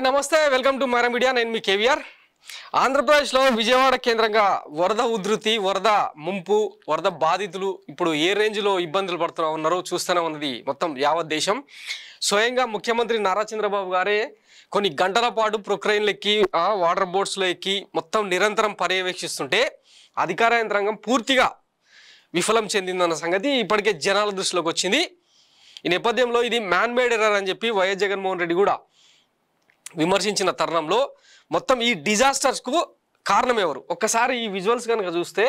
Hi నమస్తే welcome to మరా media నేను మీ కేవీఆర్ ఆంధ్రప్రదేశ్లో విజయవాడ కేంద్రంగా వరద ఉధృతి వరద ముంపు వరద బాధితులు ఇప్పుడు ఏ రేంజ్లో ఇబ్బందులు పడుతున్నా ఉన్నారో చూస్తూనే ఉన్నది మొత్తం యావత్ దేశం స్వయంగా ముఖ్యమంత్రి నారా చంద్రబాబు గారే కొన్ని గంటల పాటు ప్రొక్రైన్లు ఎక్కి వాటర్ బోట్స్లో ఎక్కి మొత్తం నిరంతరం పర్యవేక్షిస్తుంటే అధికార యంత్రాంగం పూర్తిగా విఫలం చెందిందన్న సంగతి ఇప్పటికే జనాల దృష్టిలోకి వచ్చింది ఈ నేపథ్యంలో ఇది మ్యాన్మేడ్ ఎర్రర్ అని చెప్పి వైఎస్ జగన్మోహన్ రెడ్డి కూడా విమర్శించిన తరుణంలో మొత్తం ఈ డిజాస్టర్స్కు కారణం ఎవరు ఒక్కసారి ఈ విజువల్స్ కనుక చూస్తే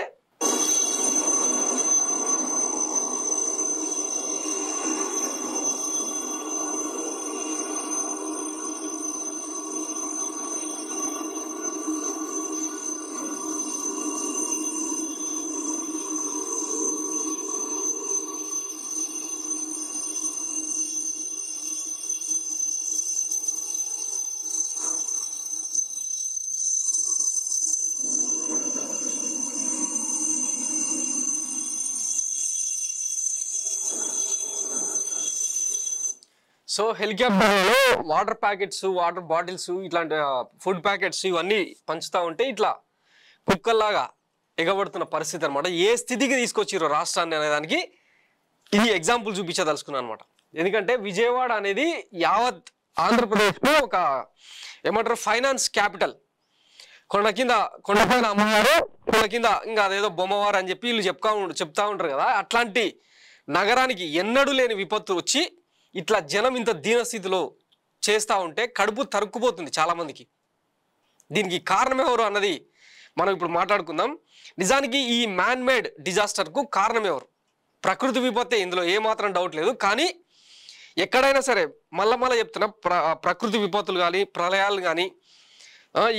సో హెలికాప్టర్లో వాటర్ ప్యాకెట్స్ వాటర్ బాటిల్స్ ఇట్లాంటి ఫుడ్ ప్యాకెట్స్ ఇవన్నీ పంచుతూ ఉంటే ఇట్లా కుక్కల్లాగా ఎగబడుతున్న పరిస్థితి అనమాట ఏ స్థితికి తీసుకొచ్చిరో రాష్ట్రాన్ని అనేదానికి ఇది ఎగ్జాంపుల్ చూపించదలుచుకున్నాను అనమాట ఎందుకంటే విజయవాడ అనేది యావత్ ఆంధ్రప్రదేశ్లో ఒక ఏమంటారు ఫైనాన్స్ క్యాపిటల్ కొండ కింద పైన అమ్మవారు కొండ కింద ఇంకా అదేదో బొమ్మవారు అని చెప్పి వీళ్ళు చెప్తా చెప్తా ఉంటారు కదా అట్లాంటి నగరానికి ఎన్నడూ లేని విపత్తు వచ్చి ఇట్లా జనం ఇంత దీనస్థితిలో చేస్తూ ఉంటే కడుపు తరుక్కుపోతుంది చాలామందికి దీనికి కారణం ఎవరు అన్నది మనం ఇప్పుడు మాట్లాడుకుందాం నిజానికి ఈ మ్యాన్ మేడ్ డిజాస్టర్కు కారణం ఎవరు ప్రకృతి విపత్తే ఇందులో ఏమాత్రం డౌట్ లేదు కానీ ఎక్కడైనా సరే మళ్ళా మళ్ళీ చెప్తున్నా ప్ర ప్రకృతి విపత్తులు కానీ ప్రళయాలు కానీ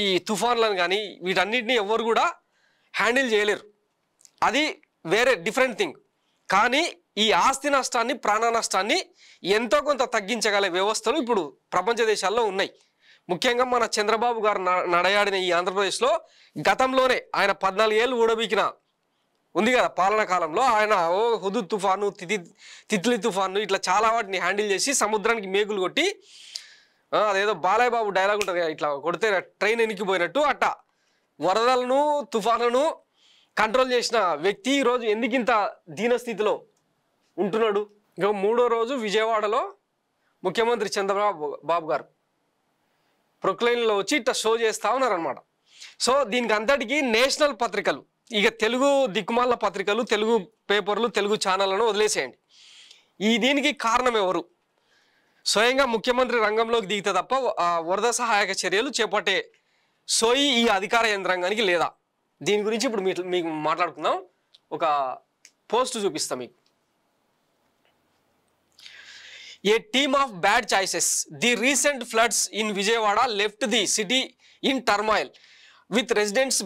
ఈ తుఫాన్లను కానీ వీటన్నిటిని ఎవరు కూడా హ్యాండిల్ చేయలేరు అది వేరే డిఫరెంట్ థింగ్ కానీ ఈ ఆస్తి నష్టాన్ని ప్రాణ నష్టాన్ని ఎంతో కొంత తగ్గించగల వ్యవస్థలు ఇప్పుడు ప్రపంచ దేశాల్లో ఉన్నాయి ముఖ్యంగా మన చంద్రబాబు గారు నడయాడిన ఈ ఆంధ్రప్రదేశ్లో గతంలోనే ఆయన పద్నాలుగేళ్ళు ఊడబీకిన ఉంది కదా పాలన కాలంలో ఆయన ఓ హుదు తుఫాను తితి తిత్లి తుఫాను ఇట్లా చాలా వాటిని హ్యాండిల్ చేసి సముద్రానికి మేకులు కొట్టి అదేదో బాలయ్య బాబు డైలాగ్ ఉంటుంది ఇట్లా కొడితే ట్రైన్ ఎనికిపోయినట్టు అట్ట వరదలను తుఫానును కంట్రోల్ చేసిన వ్యక్తి ఈరోజు ఎందుకు ఇంత దీనస్థితిలో ఉంటున్నాడు ఇక మూడో రోజు విజయవాడలో ముఖ్యమంత్రి చంద్రబాబు బాబు గారు ప్రొక్లైన్లో వచ్చి ఇట్లా షో చేస్తా ఉన్నారనమాట సో దీనికి అంతటికీ నేషనల్ పత్రికలు ఇక తెలుగు దిక్కుమాల పత్రికలు తెలుగు పేపర్లు తెలుగు ఛానళ్లను వదిలేసేయండి ఈ దీనికి కారణం ఎవరు స్వయంగా ముఖ్యమంత్రి రంగంలోకి దిగితే తప్ప వరద సహాయక చర్యలు చేపట్టే సోయి ఈ అధికార యంత్రాంగానికి లేదా దీని గురించి ఇప్పుడు మీ మీకు మాట్లాడుకుందాం ఒక పోస్ట్ చూపిస్తాం మీకు a team of bad choices the recent floods in Vijayawada left the city in turmoil with residents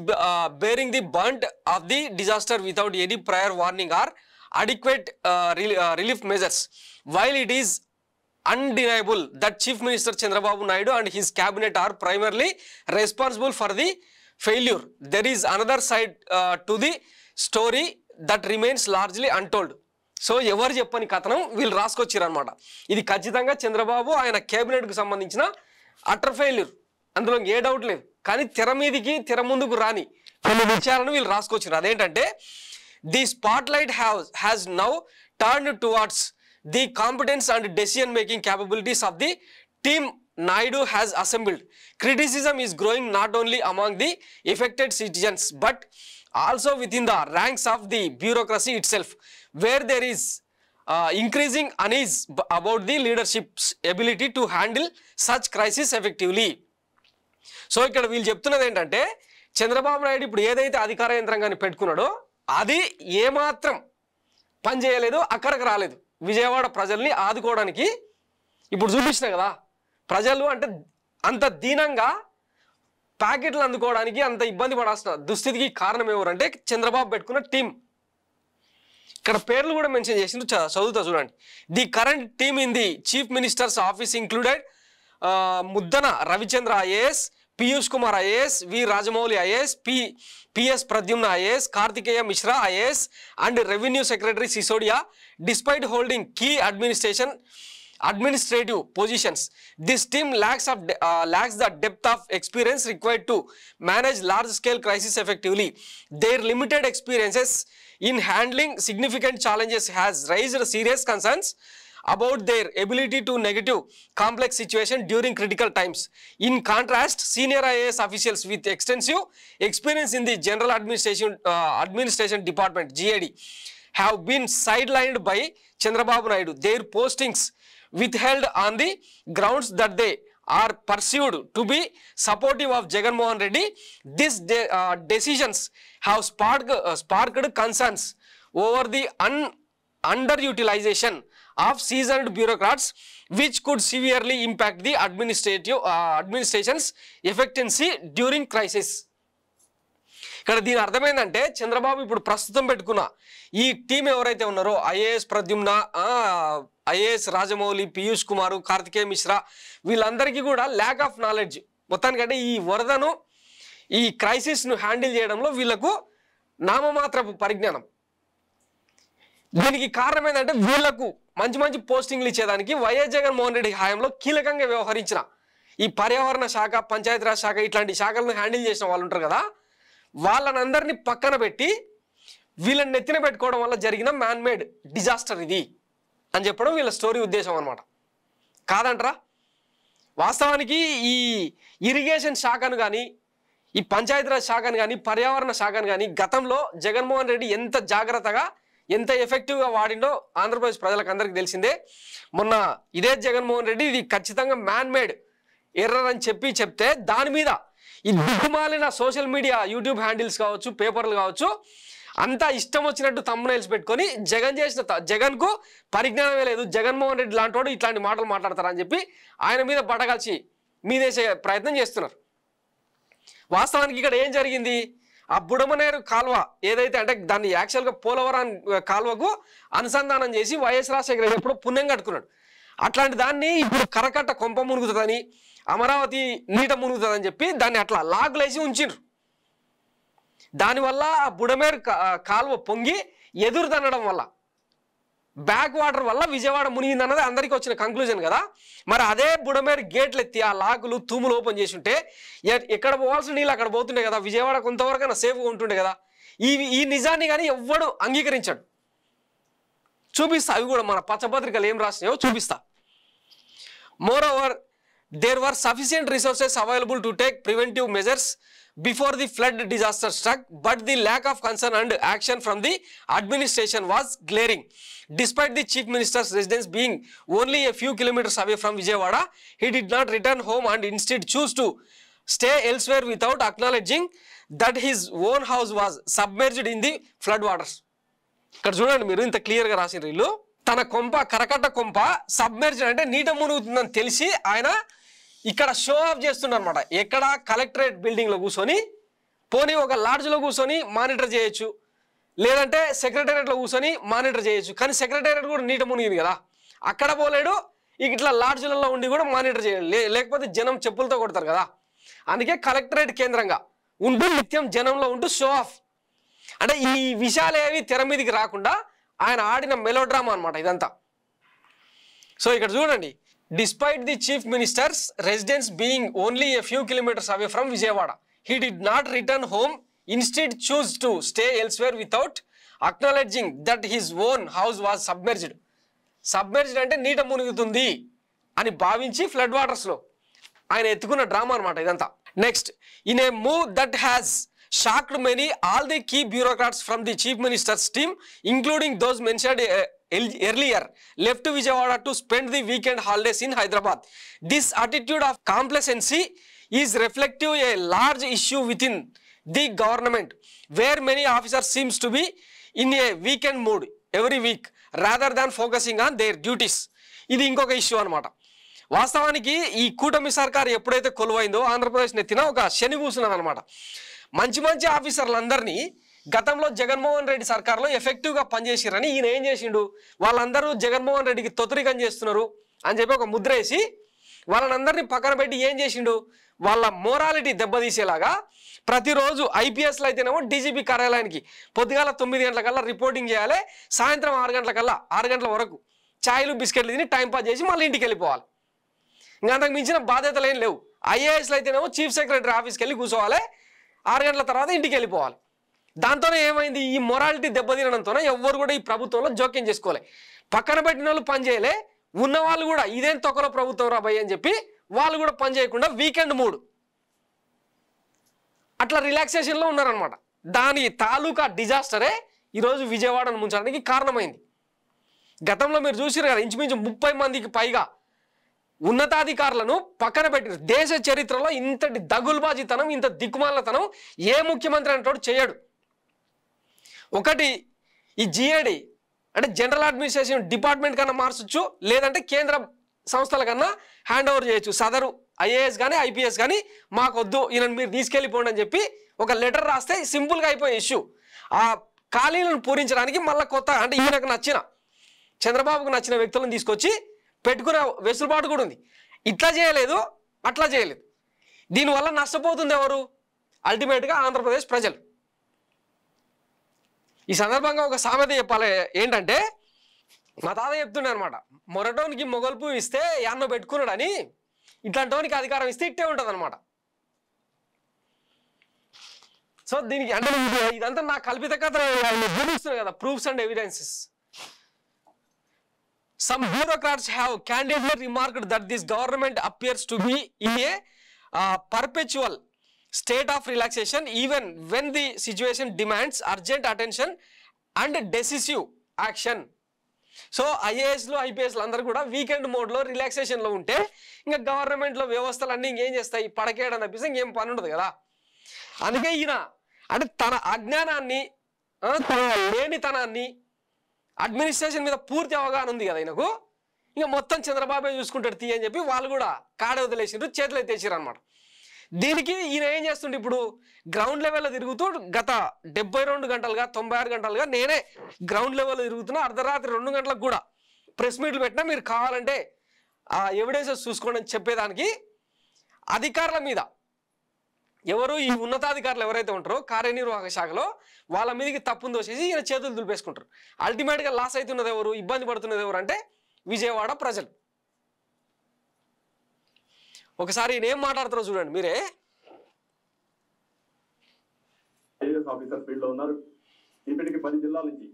bearing the brunt of the disaster without any prior warning or adequate relief measures while it is undeniable that chief minister Chandrababu Naidu and his cabinet are primarily responsible for the failure there is another side to the story that remains largely untold so ఎవరు చెప్పని కథనం వీళ్ళు రాసుకొచ్చారనమాట ఇది ఖచ్చితంగా చంద్రబాబు ఆయన కేబినెట్కు సంబంధించిన utter failure అందులో ఏ doubt లేదు కానీ తెర మీదికి తెర ముందుకు రాని కొన్ని విషయాలను వీళ్ళు రాసుకొచ్చారు అదేంటంటే the spotlight have has now turn towards the competence and decision making capabilities of the team Naidu has assembled criticism is growing not only among the affected citizens but also within the ranks of the bureaucracy itself where there is increasing unease about the leadership's ability to handle such crisis effectively so ఇక్కడ వీళ్ళు చెప్తున్నది ఏంటంటే చంద్రబాబు నాయుడు ఇప్పుడు ఏదైతే అధికార యంత్రాంగాన్ని పెట్టుకున్నాడో అది ఏమాత్రం పనిచేయలేదు అక్కడికి రాలేదు విజయవాడ ప్రజల్ని ఆదుకోవడానికి ఇప్పుడు చూపించిన కదా ప్రజలు అంటే అంత దీనంగా ప్యాకెట్లు అందుకోవడానికి అంత ఇబ్బంది పడాల్సిన దుస్థితికి కారణం ఎవరంటే చంద్రబాబు పెట్టుకున్న టీం ఇక్కడ పేర్లు కూడా మెన్షన్ చేసిండ్రు చదువుతా చూడండి the current team in the chief minister's office included Muddana Ravichandra IAS Piyush Kumar IAS V Rajamouli IAS P PS Pradyumna IAS Karthikeya Mishra IAS and revenue secretary Sisodia despite holding key administration administrative positions. This team lacks, of, uh, lacks the depth of experience required to manage large-scale crises effectively. Their limited experiences in handling significant challenges has raised serious concerns about their ability to negative complex situation during critical times. In contrast, senior IAS officials with extensive experience in the General Administration, uh, Administration Department, GAD, have been sidelined by Chandrababu Naidu. Their postings withheld on the grounds that they are perceived to be supportive of Jagan Mohan Reddy, these de uh, decisions have sparked, uh, sparked concerns over the un underutilization of seasoned bureaucrats which could severely impact the administrative uh, administration's efficiency during crisis. ఇక్కడ దీని అర్థమైందంటే చంద్రబాబు ఇప్పుడు ప్రస్తుతం పెట్టుకున్న ఈ team ఎవరైతే ఉన్నారో IAS Pradyumna IAS Rajamouli Piyush Kumar Karthikeya Mishra వీళ్ళందరికీ కూడా ల్యాక్ ఆఫ్ నాలెడ్జ్ మొత్తానికంటే ఈ వరదను ఈ క్రైసిస్ను హ్యాండిల్ చేయడంలో వీళ్ళకు నామమాత్రపు పరిజ్ఞానం దీనికి కారణం ఏంటంటే వీళ్లకు మంచి మంచి పోస్టింగ్లు ఇచ్చేదానికి వైఎస్ జగన్మోహన్ రెడ్డి హాయంలో కీలకంగా వ్యవహరించిన ఈ పర్యావరణ శాఖ పంచాయతీరాజ్ శాఖ ఇట్లాంటి శాఖలను హ్యాండిల్ చేసిన వాళ్ళు ఉంటారు కదా వాళ్ళనందరినీ పక్కన పెట్టి వీళ్ళని నెత్తిన పెట్టుకోవడం వల్ల జరిగిన మ్యాన్మేడ్ డిజాస్టర్ ఇది అని చెప్పడం వీళ్ళ స్టోరీ ఉద్దేశం అనమాట కాదంటరా వాస్తవానికి ఈ ఇరిగేషన్ శాఖను కానీ ఈ పంచాయతీరాజ్ శాఖను కానీ పర్యావరణ శాఖను కానీ గతంలో జగన్మోహన్ రెడ్డి ఎంత జాగ్రత్తగా ఎంత ఎఫెక్టివ్గా వాడిండో ఆంధ్రప్రదేశ్ ప్రజలకు అందరికీ తెలిసిందే మొన్న ఇదే జగన్మోహన్ రెడ్డి ఇది ఖచ్చితంగా మ్యాన్మేడ్ ఎర్రర్ అని చెప్పి చెప్తే దాని మీద ఈ దిగుమాలిన సోషల్ మీడియా యూట్యూబ్ హ్యాండిల్స్ కావచ్చు పేపర్లు కావచ్చు అంతా ఇష్టం వచ్చినట్టు తమ్మునైల్స్ పెట్టుకొని జగన్ చేసిన జగన్కు పరిజ్ఞానమే లేదు జగన్మోహన్ రెడ్డి లాంటి వాడు ఇట్లాంటి మాటలు మాట్లాడతారని చెప్పి ఆయన మీద బట్టగలిచి మీదేసే ప్రయత్నం చేస్తున్నారు వాస్తవానికి ఇక్కడ ఏం జరిగింది ఆ బుడమనేరు కాల్వ ఏదైతే అంటే దాన్ని యాక్చువల్గా పోలవరం కాల్వకు అనుసంధానం చేసి వైఎస్ రాజశేఖర ఎప్పుడో పుణ్యం కట్టుకున్నాడు అట్లాంటి దాన్ని ఇప్పుడు కరకట్ట కొంప మునుగుతుందని అమరావతి నీట మునుగుతుందని చెప్పి దాన్ని అట్లా లాగులేసి ఉంచిండ్రు దానివల్ల ఆ బుడమేరు కాలువ పొంగి ఎదురు తనడం వల్ల బ్యాక్ వాటర్ వల్ల విజయవాడ మునిగింది అన్నది అందరికీ వచ్చిన కంక్లూజన్ కదా మరి అదే బుడమేరు గేట్లు ఎత్తి ఆ లాకులు తూములు ఓపెన్ చేసి ఉంటే ఎక్కడ పోవాల్సిన నీళ్ళు అక్కడ పోతుండే కదా విజయవాడ కొంతవరకైనా సేఫ్గా ఉంటుండే కదా ఈ ఈ నిజాన్ని కానీ ఎవ్వడు అంగీకరించాడు చూపిస్తా అవి కూడా మన పచ్చపత్రికలు ఏం రాసినాయో చూపిస్తా moreover there were sufficient resources available to take preventive measures before the flood disaster struck, but the lack of concern and action from the administration was glaring. Despite the chief minister's residence being only a few kilometers away from Vijayawada, he did not return home and instead chose to stay elsewhere without acknowledging that his own house was submerged in the flood waters. ఇక్కడ చూడండి మీరు ఇంత క్లియర్గా రాసిన వీళ్ళు తన కొంప కరకట్ట కొంప సబ్మెర్జన్ అంటే నీట మునుగుతుందని తెలిసి ఆయన ఇక్కడ షో ఆఫ్ చేస్తుండనమాట ఎక్కడ కలెక్టరేట్ బిల్డింగ్లో కూర్చొని పోనీ ఒక లాడ్జ్లో కూర్చొని మానిటర్ చేయొచ్చు లేదంటే సెక్రటేరియట్లో కూర్చొని మానిటర్ చేయొచ్చు కానీ సెక్రటేరియట్ కూడా నీట మునిగింది కదా అక్కడ పోలేడు ఇక ఇట్లా లాడ్జ్లలో ఉండి కూడా మానిటర్ చేయాలి లేకపోతే జనం చెప్పులతో కొడతారు కదా అందుకే కలెక్టరేట్ కేంద్రంగా ఉంటూ నిత్యం జనంలో ఉంటూ షో ఆఫ్ అంటే ఈ విషయాలు ఏవి తెర మీదకి రాకుండా ఆయన ఆడిన మెలోడ్రామా అనమాట ఇదంతా సో ఇక్కడ చూడండి despite the chief minister's residence being only a few kilometres away from Vijayawada he did not return home instead chose to stay elsewhere without acknowledging that his own house was submerged submerged అంటే నీట మునుగుతుంది అని భావించి flood వాటర్స్లో ఆయన ఎత్తుకున్న drama అనమాట ఇదంతా next in a move that has shocked many all the key bureaucrats from the chief minister's team, including those mentioned uh, earlier left Vijayawada to spend the weekend holidays in Hyderabad. This attitude of complacency is reflective a large issue within the government where many officers seems to be in a weekend mood every week rather than focusing on their duties. ఇది ఇంకొక issue అనమాట వాస్తవానికి ఈ కూటమి సర్కార్ ఎప్పుడైతే కొలువైందో ఆంధ్రప్రదేశ్ నెత్తిన ఒక శని పూసినది అనమాట మంచి మంచి ఆఫీసర్లందరినీ గతంలో జగన్మోహన్ రెడ్డి సర్కార్లో ఎఫెక్టివ్గా పనిచేసిరని ఈయన ఏం చేసిండు వాళ్ళందరూ జగన్మోహన్ రెడ్డికి తొత్రికం చేస్తున్నారు అని చెప్పి ఒక ముద్ర వేసి వాళ్ళనందరినీ పక్కన పెట్టి ఏం చేసిండు వాళ్ళ మోరాలిటీ దెబ్బతీసేలాగా ప్రతిరోజు ఐపీఎస్లో అయితేనేమో డీజీపీ కార్యాలయానికి పొద్దుగాల తొమ్మిది గంటలకల్లా రిపోర్టింగ్ చేయాలి సాయంత్రం ఆరు గంటలకల్లా ఆరు గంటల వరకు ఛాయ్లు బిస్కెట్లు తిని టైంపాస్ చేసి మళ్ళీ ఇంటికి వెళ్ళిపోవాలి ఇంకా అంతకు మించిన బాధ్యతలు ఏం లేవు ఐఏఎస్లో అయితేనేమో చీఫ్ సెక్రటరీ ఆఫీస్కి వెళ్ళి కూర్చోవాలి ఆరు గంటల తర్వాత ఇంటికి వెళ్ళిపోవాలి దాంతోనే ఏమైంది ఈ మొరాలిటీ దెబ్బతినడంతోనే ఎవ్వరు కూడా ఈ ప్రభుత్వంలో జోక్యం చేసుకోలే పక్కన పెట్టిన వాళ్ళు పనిచేయలే ఉన్నవాళ్ళు కూడా ఇదేం తొక్కలో ప్రభుత్వం రాబోయ్ అని చెప్పి వాళ్ళు కూడా పని చేయకుండా వీకెండ్ మూడు అట్లా రిలాక్సేషన్లో ఉన్నారనమాట దాని తాలూకా డిజాస్టరే ఈరోజు విజయవాడను ముంచడానికి కారణమైంది గతంలో మీరు చూసారు కదా ఇంచుమించు ముప్పై మందికి పైగా ఉన్నతాధికారులను పక్కన పెట్టి దేశ చరిత్రలో ఇంతటి దగుల్బాజీతనం ఇంత దిక్కుమాలతనం ఏ ముఖ్యమంత్రి అంటాడు చేయడు ఒకటి ఈ జిఏడి అంటే జనరల్ అడ్మినిస్ట్రేషన్ డిపార్ట్మెంట్ కన్నా మార్చొచ్చు లేదంటే కేంద్ర సంస్థల కన్నా హ్యాండ్ ఓవర్ చేయొచ్చు సదరు ఐఏఎస్ కానీ ఐపీఎస్ కానీ మాకొద్దు ఈయన మీరు తీసుకెళ్ళిపోండి అని చెప్పి ఒక లెటర్ రాస్తే సింపుల్గా అయిపోయే ఇష్యూ ఆ ఖాళీలను పూరించడానికి మళ్ళీ కొత్త అంటే ఈయనకు నచ్చిన చంద్రబాబుకు నచ్చిన వ్యక్తులను తీసుకొచ్చి పెట్టుకునే వెసులుబాటు కూడా ఉంది ఇట్లా చేయలేదు అట్లా చేయలేదు దీనివల్ల నష్టపోతుంది ఎవరు అల్టిమేట్గా ఆంధ్రప్రదేశ్ ప్రజలు ఈ సందర్భంగా ఒక సామెత చెప్పాలి ఏంటంటే మా తాత చెప్తుండే అనమాట మొరటోనికి మొగల్పు ఇస్తే యాన్నో పెట్టుకున్నాడని ఇట్లాంటి అధికారం ఇస్తే ఇట్టే ఉంటుంది అనమాట సో దీనికి అంటే ఇదంతా నా కల్పిత కథ కదా proofs and evidences some bureaucrats have candidly remarked that this government appears to be in a uh, perpetual state of relaxation even when the situation demands urgent attention and decisive action so ఐఏఎస్లు ఐపీఎస్లు అందరూ కూడా weekend మోడ్లో రిలాక్సేషన్లో ఉంటే ఇంకా గవర్నమెంట్లో వ్యవస్థలు అన్నీ ఇంకేం చేస్తాయి పడకేయడం తప్పిస్తే ఇంకేం పని ఉండదు కదా అందుకే ఈయన అంటే తన అజ్ఞానాన్ని తన లేనితనాన్ని అడ్మినిస్ట్రేషన్ మీద పూర్తి అవగాహన ఉంది కదా ఆయనకు ఇంకా మొత్తం చంద్రబాబు చూసుకుంటాడు తీ అని చెప్పి వాళ్ళు కూడా కాడ వదిలేసిండ్రు చేతులు ఎత్తేసారు అనమాట దీనికి ఈయన ఏం చేస్తుండే ఇప్పుడు గ్రౌండ్ లెవెల్లో తిరుగుతూ గత డెబ్బై రెండు గంటలుగా తొంభై ఆరు గంటలుగా నేనే గ్రౌండ్ లెవెల్లో తిరుగుతున్నా అర్ధరాత్రి రెండు గంటలకు కూడా ప్రెస్ మీట్లు పెట్టినా మీరు కావాలంటే ఎవిడెన్సెస్ చూసుకోండి అని చెప్పేదానికి అధికారుల మీద ఎవరు ఈ ఉన్నతాధికారులు ఎవరైతే ఉంటారో కార్యనిర్వాహక శాఖలో వాళ్ళ మీదకి తప్పును దోసేసి ఈయన చేతులు దులిపేసుకుంటారు అల్టిమేట్గా లాస్ అవుతున్నది ఎవరు ఇబ్బంది పడుతున్నది ఎవరు అంటే విజయవాడ ప్రజలు ఒకసారి ఈయన ఏం మాట్లాడతారో చూడండి మీరే ఐఏఎస్ ఉన్నారు ఇప్పటికి పది జిల్లాల నుంచి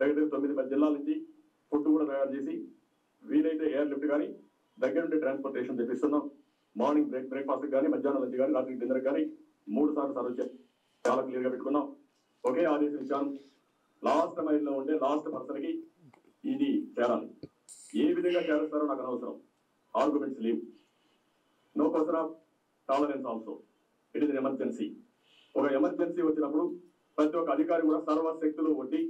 దగ్గర తొమ్మిది పది జిల్లాల నుంచి ఫుడ్ కూడా తయారు చేసి వీలైతే ఎయిర్ లిఫ్ట్ కానీ దగ్గర నుండి ట్రాన్స్పోర్టేషన్ తెప్పిస్తున్నాం మార్నింగ్ బ్రేక్ బ్రేక్ఫాస్ట్ కానీ మధ్యాహ్నం లంచ్ కానీ రాత్రి డిన్నర్ కానీ మూడు సార్లు సార్ వచ్చాయి చాలా క్లియర్గా పెట్టుకున్నాం ఒకే ఆదేశం ఇచ్చాను లాస్ట్ మైండ్లో ఉండే లాస్ట్ పర్సన్కి ఇది చేరాలి ఏ విధంగా చేరుస్తారో నాకు అనవసరం ఆర్గ్యుమెంట్స్ లేవు no person of tolerance also it is emergency ఒక ఎమర్జెన్సీ వచ్చినప్పుడు ప్రతి ఒక్క అధికారి కూడా సర్వశక్తులు ఒట్టి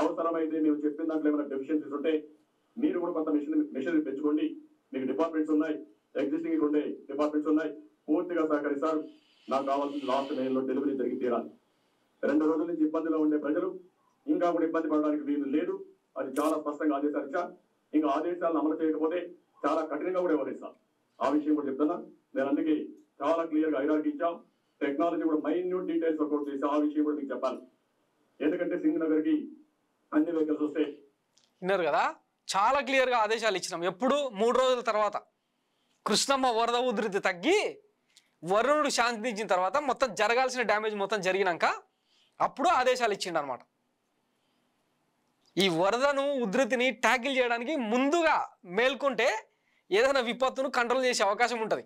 అవసరమైతే మేము చెప్పిన దాంట్లో ఏమైనా డెఫిషియన్సీస్ ఉంటే మీరు కూడా కొంత మిషన్ మెషిన్ పెంచుకోండి మీకు డిపార్ట్మెంట్స్ ఉన్నాయి ఎగ్జిస్టింగ్ ఉండే డిపార్ట్మెంట్స్ ఉన్నాయి పూర్తిగా సహకరిస్తారు నాకు కావాల్సిన లాస్ట్ లో డెలివరీ జరిగి తీరాలి రెండు రోజుల నుంచి ఇబ్బందిలో ఉండే ప్రజలు ఇంకా కూడా ఇబ్బంది పడడానికి వీలు లేదు అది చాలా స్పష్టంగా ఆదేశాలు ఇచ్చా ఇంకా ఆదేశాలను అమలు చేయకపోతే చాలా కఠినంగా కూడా వివరిస్తాం ఆ విషయం కూడా చెప్తున్నా నేను అందుకే చాలా క్లియర్గా ఐరాకి ఇచ్చాం టెక్నాలజీ కూడా మైన్యూట్ డీటెయిల్స్ వర్కౌట్ చేసి ఆ విషయం కూడా మీకు చెప్పాలి ఎందుకంటే సింగ్ నగర్కి అన్ని వెహికల్స్ వస్తే విన్నారు కదా చాలా క్లియర్గా ఆదేశాలు ఇచ్చినాం ఎప్పుడు మూడు రోజుల తర్వాత కృష్ణమ్మ వరద ఉధృతి తగ్గి వరుణుడు ఇచ్చిన తర్వాత మొత్తం జరగాల్సిన డ్యామేజ్ మొత్తం జరిగినాక అప్పుడు ఆదేశాలు ఇచ్చిండు అనమాట ఈ వరదను ఉధృతిని ట్యాకిల్ చేయడానికి ముందుగా మేల్కొంటే ఏదైనా విపత్తును కంట్రోల్ చేసే అవకాశం ఉంటుంది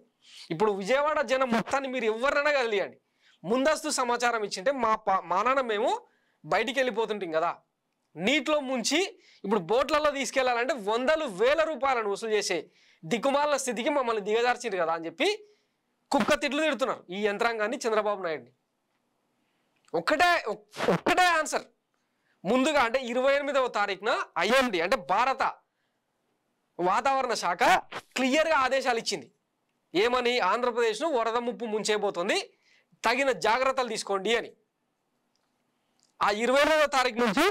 ఇప్పుడు విజయవాడ జనం మొత్తాన్ని మీరు ఎవరైనా కదిలియండి ముందస్తు సమాచారం ఇచ్చింటే మా మా నాన్న మేము బయటికి వెళ్ళిపోతుంటాం కదా నీటిలో ముంచి ఇప్పుడు బోట్లలో తీసుకెళ్లాలంటే వందలు వేల రూపాయలను వసూలు చేసే దిక్కుమాల స్థితికి మమ్మల్ని దిగజార్చింది కదా అని చెప్పి కుక్క తిట్లు తిడుతున్నారు ఈ యంత్రాంగాన్ని చంద్రబాబు నాయుడిని ఒక్కటే ఒక్కటే ఆన్సర్ ముందుగా అంటే ఇరవై ఎనిమిదవ తారీఖున ఐఎండి అంటే భారత వాతావరణ శాఖ క్లియర్గా ఆదేశాలు ఇచ్చింది ఏమని ఆంధ్రప్రదేశ్ను వరద ముప్పు ముంచేయబోతుంది తగిన జాగ్రత్తలు తీసుకోండి అని ఆ ఇరవై ఎనిమిదవ తారీఖు నుంచి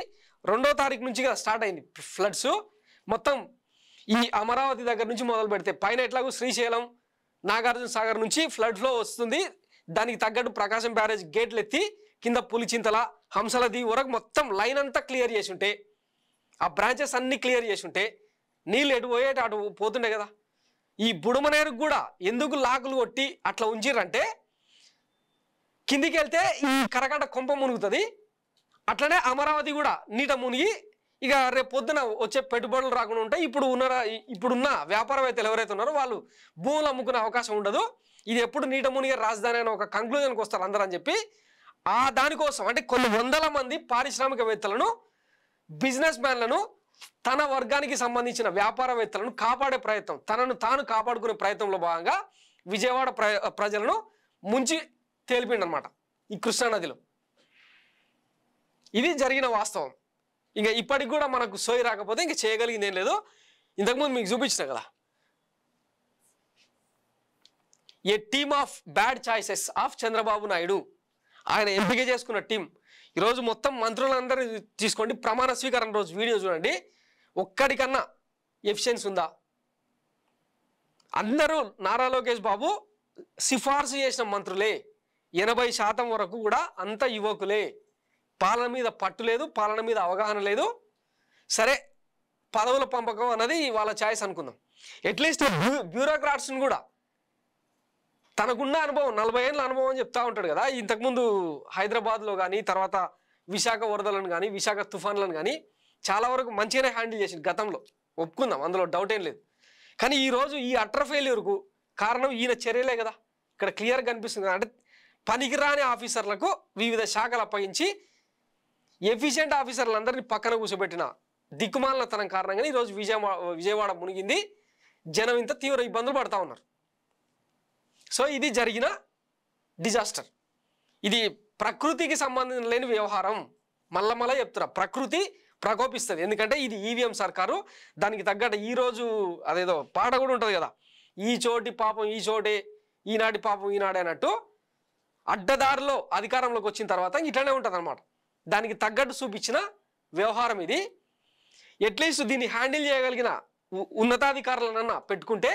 రెండో తారీఖు నుంచి స్టార్ట్ అయింది ఫ్లడ్స్ మొత్తం ఈ అమరావతి దగ్గర నుంచి మొదలు పెడితే పైన ఎట్లాగో శ్రీశైలం నాగార్జున సాగర్ నుంచి ఫ్లడ్ ఫ్లో వస్తుంది దానికి తగ్గట్టు ప్రకాశం బ్యారేజ్ గేట్లు ఎత్తి కింద పులిచింతల హంసలది వరకు మొత్తం లైన్ అంతా క్లియర్ చేసి ఉంటే ఆ బ్రాంచెస్ అన్నీ క్లియర్ చేసి ఉంటే నీళ్ళు ఎటు పోయేట అటు పోతుండే కదా ఈ బుడమనేరుకు కూడా ఎందుకు లాకులు కొట్టి అట్లా ఉంచిర్రంటే కిందికి వెళ్తే ఈ కరకట కొంప మునుగుతుంది అట్లనే అమరావతి కూడా నీట మునిగి ఇక రేపు పొద్దున వచ్చే పెట్టుబడులు రాకుండా ఉంటాయి ఇప్పుడు ఉన్న ఇప్పుడున్న వ్యాపారవేత్తలు ఎవరైతే ఉన్నారో వాళ్ళు భూములు అమ్ముకునే అవకాశం ఉండదు ఇది ఎప్పుడు నీటమునిగా రాజధాని అనే ఒక కంక్లూజన్కి వస్తారు అందరూ అని చెప్పి ఆ దానికోసం అంటే కొన్ని వందల మంది పారిశ్రామికవేత్తలను బిజినెస్ మ్యాన్లను తన వర్గానికి సంబంధించిన వ్యాపారవేత్తలను కాపాడే ప్రయత్నం తనను తాను కాపాడుకునే ప్రయత్నంలో భాగంగా విజయవాడ ప్రజలను ముంచి తేలిపిండనమాట ఈ కృష్ణానదిలో ఇది జరిగిన వాస్తవం ఇంకా ఇప్పటికి కూడా మనకు సోయి రాకపోతే ఇంకా చేయగలిగింది ఏం లేదు ఇంతకుముందు మీకు చూపించిన కదా a team of bad choices of Chandrababu Naidu ఆయన ఎంపిక చేసుకున్న టీం ఈరోజు మొత్తం మంత్రులందరూ తీసుకోండి ప్రమాణ స్వీకారం రోజు వీడియో చూడండి ఒక్కడికన్నా ఎఫిషియన్స్ ఉందా అందరూ నారా లోకేష్ బాబు సిఫార్సు చేసిన మంత్రులే ఎనభై శాతం వరకు కూడా అంత యువకులే పాలన మీద పట్టు లేదు పాలన మీద అవగాహన లేదు సరే పదవుల పంపకం అన్నది వాళ్ళ ఛాయిస్ అనుకుందాం అట్లీస్ట్ బ్యూరోక్రాట్స్ని కూడా తనకున్న అనుభవం నలభై ఏళ్ళ అనుభవం అని చెప్తా ఉంటాడు కదా ఇంతకుముందు హైదరాబాద్లో కానీ తర్వాత విశాఖ వరదలను కానీ విశాఖ తుఫాన్లను కానీ చాలా వరకు మంచిగానే హ్యాండిల్ చేసింది గతంలో ఒప్పుకుందాం అందులో డౌట్ ఏం లేదు కానీ ఈరోజు ఈ అట్ర ఫెయిల్యూర్కు కారణం ఈయన చర్యలే కదా ఇక్కడ క్లియర్గా కనిపిస్తుంది అంటే పనికిరాని ఆఫీసర్లకు వివిధ శాఖలు అప్పగించి ఎఫిషియెంట్ ఆఫీసర్లందరినీ పక్కన కూర్చోబెట్టిన దిక్కుమాలనతనం కారణంగా ఈరోజు విజయవాడ విజయవాడ మునిగింది జనం ఇంత తీవ్ర ఇబ్బందులు పడతా ఉన్నారు సో ఇది జరిగిన డిజాస్టర్ ఇది ప్రకృతికి సంబంధం లేని వ్యవహారం మల్లమల్ల మళ్ళా చెప్తున్నా ప్రకృతి ప్రకోపిస్తుంది ఎందుకంటే ఇది ఈవీఎం సర్కారు దానికి తగ్గట్టు ఈరోజు అదేదో పాట కూడా ఉంటుంది కదా ఈ చోటి పాపం ఈ చోటే ఈనాటి పాపం ఈనాడే అన్నట్టు అడ్డదారిలో అధికారంలోకి వచ్చిన తర్వాత ఇట్లానే ఉంటుంది అనమాట దానికి తగ్గట్టు చూపించిన వ్యవహారం ఇది ఎట్లీస్ట్ దీన్ని హ్యాండిల్ చేయగలిగిన ఉన్నతాధికారులనన్నా పెట్టుకుంటే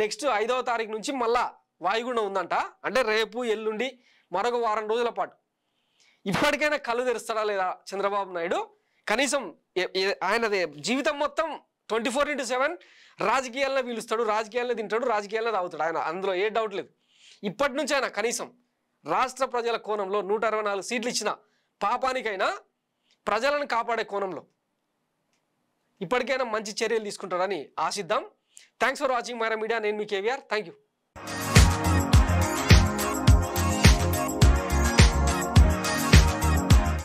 నెక్స్ట్ ఐదవ తారీఖు నుంచి మళ్ళా వాయుగుండం ఉందంట అంటే రేపు ఎల్లుండి మరొక వారం రోజుల పాటు ఇప్పటికైనా కళ్ళు తెరుస్తాడా లేదా చంద్రబాబు నాయుడు కనీసం ఆయన జీవితం మొత్తం ట్వంటీ ఫోర్ ఇంటూ సెవెన్ రాజకీయాల్లో పిలుస్తాడు రాజకీయాల్లో తింటాడు రాజకీయాల్లో తాగుతాడు ఆయన అందులో ఏ డౌట్ లేదు ఇప్పటి నుంచి ఆయన కనీసం రాష్ట్ర ప్రజల కోణంలో నూట అరవై నాలుగు సీట్లు ఇచ్చిన పాపానికైనా ప్రజలను కాపాడే కోణంలో ఇప్పటికైనా మంచి చర్యలు తీసుకుంటారని ఆశిద్దాం thanks for watching Myra media నేను మీ కేవీఆర్ థ్యాంక్ యూ